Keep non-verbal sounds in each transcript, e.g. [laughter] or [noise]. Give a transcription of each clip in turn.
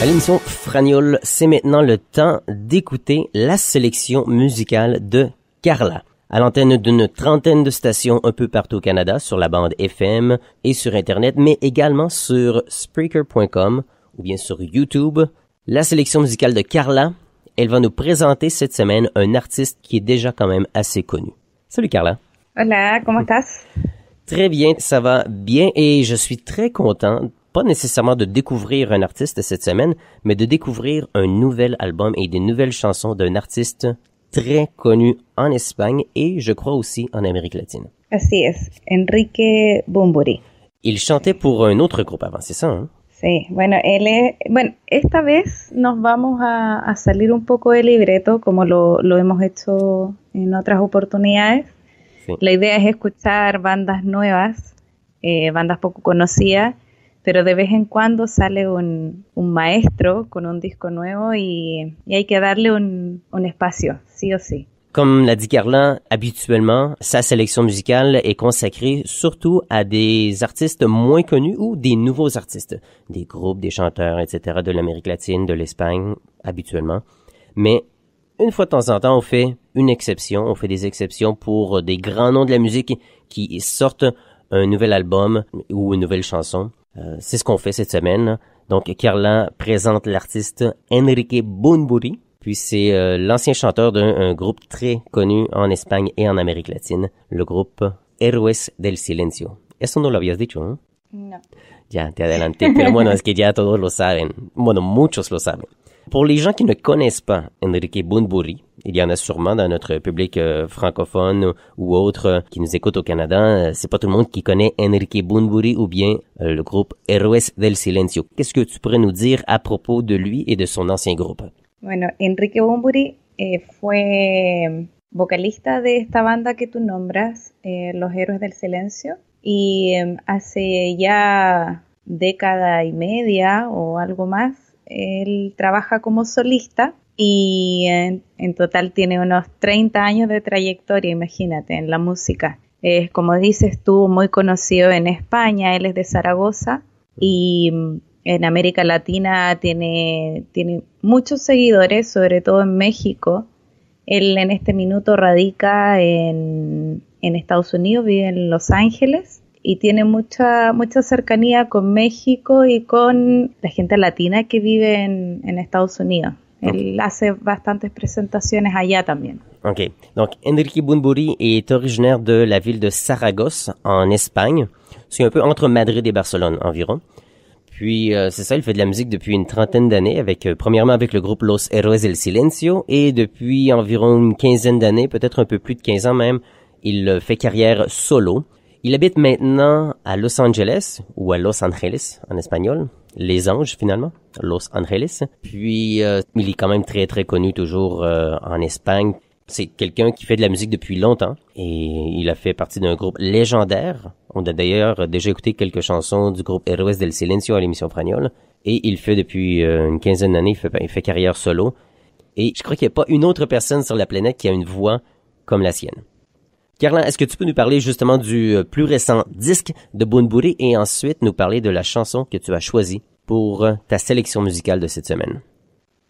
À l'émission Fragnol, c'est maintenant le temps d'écouter la sélection musicale de Carla. À l'antenne d'une trentaine de stations un peu partout au Canada, sur la bande FM et sur Internet, mais également sur Spreaker.com ou bien sur YouTube, la sélection musicale de Carla elle va nous présenter cette semaine un artiste qui est déjà quand même assez connu. Salut Carla. Hola, comment estás? Très bien, ça va bien et je suis très content, pas nécessairement de découvrir un artiste cette semaine, mais de découvrir un nouvel album et des nouvelles chansons d'un artiste très connu en Espagne et je crois aussi en Amérique latine. Así es, Enrique Bombori. Il chantait pour un autre groupe avant, c'est ça? Hein? Sí, bueno, él bueno, esta vez nos vamos a, salir un poco del libreto, como lo, hemos hecho en otras oportunidades. La idea es escuchar bandas nuevas, eh, bandas poco conocidas, pero de vez en cuando sale un, maestro con un disco nuevo y, hay que darle un espacio, sí o sí. Comme l'a dit Carlin, habituellement, sa sélection musicale est consacrée surtout à des artistes moins connus ou des nouveaux artistes, des groupes, des chanteurs, etc. de l'Amérique latine, de l'Espagne, habituellement. Mais une fois de temps en temps, on fait une exception. On fait des exceptions pour des grands noms de la musique qui sortent un nouvel album ou une nouvelle chanson. Euh, c'est ce qu'on fait cette semaine. Donc, Carlin présente l'artiste Enrique Bunbury, puis c'est euh, l'ancien chanteur d'un groupe très connu en Espagne et en Amérique latine, le groupe Héroes del Silencio. Eso no lo habías dicho, ¿eh? No. Ya, te adelanté, [laughs] pero bueno, es que ya todos lo saben. Bueno, muchos lo Pour les gens qui ne connaissent pas Enrique Bunbury, il y en a sûrement dans notre public euh, francophone ou, autre euh, qui nous écoute au Canada, c'est pas tout le monde qui connaît Enrique Bunbury ou bien le groupe Héroes del Silencio. Qu'est-ce que tu pourrais nous dire à propos de lui et de son ancien groupe? Bueno, Enrique Bumburi eh, fue vocalista de esta banda que tú nombras, eh, Los Héroes del Silencio, y em, hace ya década y media o algo más, él trabaja como solista y en, total tiene unos 30 años de trayectoria, imagínate, en la música. Es, como dices, tú, muy conocido en España, él es de Zaragoza y em, en América Latina tiene, tiene muchos seguidores, sobre todo en México. Él en este minuto radica en, en Estados Unidos, vive en Los Ángeles y tiene mucha, mucha cercanía con México y con la gente latina que vive en, en Estados Unidos. Él hace bastantes presentaciones allá también. Ok. Donc, Enrique Bunbury es originaire de la ville de Zaragoza, en España. un peu entre Madrid et Barcelone environ. Puis euh, c'est ça, il fait de la musique depuis une trentaine d'années, avec euh, premièrement avec le groupe Los Héroes del Silencio, et depuis environ une quinzaine d'années, peut-être un peu plus de 15 ans même, il euh, fait carrière solo. Il habite maintenant à Los Angeles, ou à Los Angeles en espagnol, les anges finalement, Los Angeles. Puis il est quand même très très connu toujours en Espagne. C'est quelqu'un qui fait de la musique depuis longtemps et il a fait partie d'un groupe légendaire. On a d'ailleurs déjà écouté quelques chansons du groupe Héroes del Silencio à l'émission Fragnol et il fait depuis euh, une quinzaine d'années, il fait, carrière solo. Et je crois qu'il n'y a pas une autre personne sur la planète qui a une voix comme la sienne. Carlin, est-ce que tu peux nous parler justement du euh, plus récent disque de Bunbury et ensuite nous parler de la chanson que tu as choisie pour euh, ta sélection musicale de cette semaine?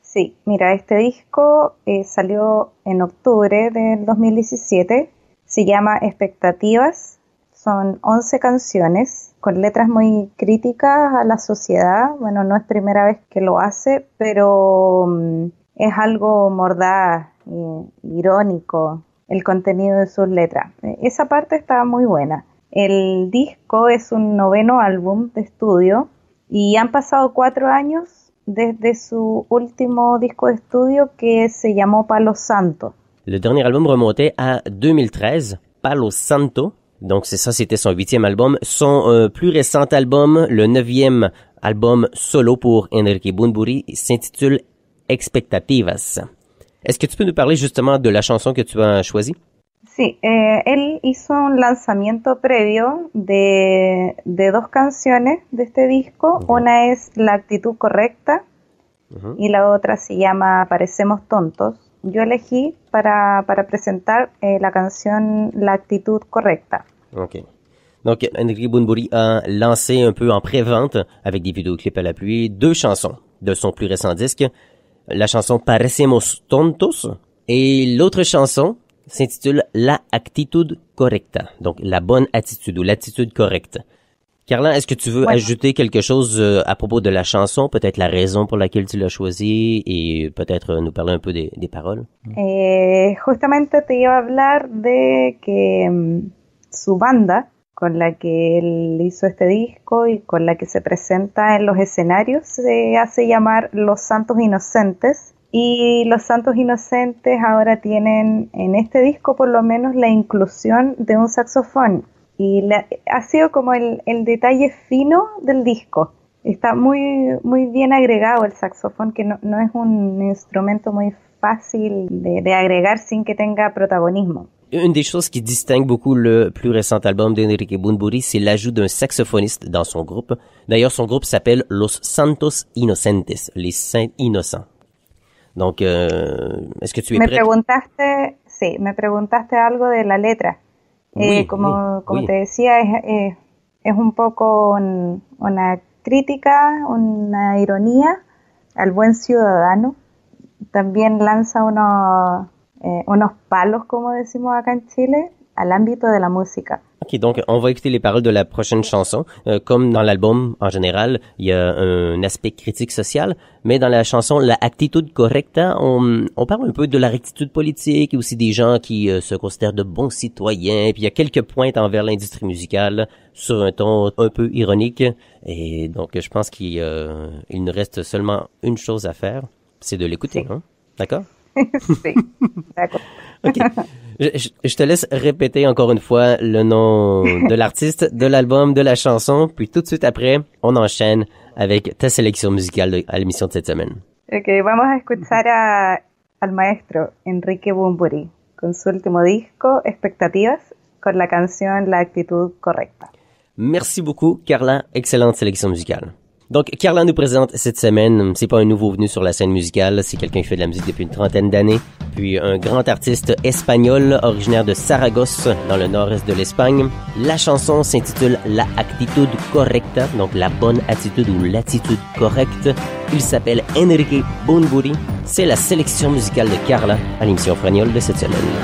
Sí, mira, este disco eh, salió en octubre del 2017, se llama Expectativas, son 11 canciones con letras muy críticas a la sociedad, bueno, no es primera vez que lo hace, pero mm, es algo mordaz, eh, irónico el contenido de sus letras. Eh, esa parte está muy buena. El disco es un noveno álbum de estudio y han pasado cuatro años Le dernier album remontait à 2013, Palo Santo. Donc c'est ça, c'était son huitième album. Son euh, plus récent album, le neuvième album solo pour Enrique Bunbury, s'intitule Expectativas. Est-ce que tu peux nous parler justement de la chanson que tu as choisie? Sí, eh, él hizo un lanzamiento previo de, de dos canciones de este disco. Una es La actitud correcta y la otra se llama Parecemos tontos. Yo elegí para, para presentar eh, la canción La actitud correcta. Ok, Donc, Enrique Bunbury a lancé un peu en pré-vente, avec des vidéoclips à la pluie, deux chansons de son plus récent disque. La chanson Parecemos tontos y l'autre chanson s'intitule La actitud correcta, donc la bonne attitude ou l'attitude correcte. Carla, est-ce que tu veux ajouter quelque chose euh, à propos de la chanson, peut-être la raison pour laquelle tu l'as choisie et peut-être euh, nous parler un peu des, paroles? Justement, eh, justamente te iba hablar de que mm, su banda con la que hizo este disco y con la que se presenta en los escenarios se hace llamar Los Santos Inocentes Y Los Santos Inocentes ahora tienen en este disco por lo menos la inclusión de un saxofón. Y ha sido como el, detalle fino del disco. Está muy, muy bien agregado el saxofón, que no, no es un instrumento muy fácil de, agregar sin que tenga protagonismo. de des choses qui distingue beaucoup le plus récent album Enrique Bunbury, c'est l'ajout d'un saxophoniste dans son groupe. D'ailleurs, son groupe s'appelle Los Santos Inocentes, les Saints Innocents me Preguntaste, sí, me preguntaste algo de la letra. Eh, como, como te decía, es, eh, un poco una crítica, una ironía al buen ciudadano. También lanza unos, eh, unos palos, como decimos acá en Chile, al ámbito de la música. qui donc on va écouter les paroles de la prochaine chanson. Euh, comme dans l'album en général, il y a un aspect critique social, mais dans la chanson La Actitude Correcta, on, on parle un peu de la rectitude politique et aussi des gens qui euh, se considèrent de bons citoyens. Puis il y a quelques pointes envers l'industrie musicale sur un ton un peu ironique. Et donc je pense qu'il euh, il nous reste seulement une chose à faire, c'est de l'écouter. Hein? D'accord [laughs] D'accord. [laughs] ok. Je, te laisse répéter encore une fois le nom de [laughs] l'artiste, de l'album, de la chanson, puis tout de suite après, on enchaîne avec ta sélection musicale de, à l'émission de cette semaine. Ok, vamos a escuchar a, al maestro Enrique Bumburi con su último disco, Expectativas, con la canción La actitud correcta. Merci beaucoup, Carla. Excellente sélection musicale. Donc, Carla nous présente cette semaine, c'est pas un nouveau venu sur la scène musicale, c'est quelqu'un qui fait de la musique depuis une trentaine d'années, puis un grand artiste espagnol originaire de Saragosse, dans le nord-est de l'Espagne. La chanson s'intitule La Actitud Correcta, donc la bonne attitude ou l'attitude correcte. Il s'appelle Enrique Bunbury. C'est la sélection musicale de Carla à l'émission Fragnol de cette semaine.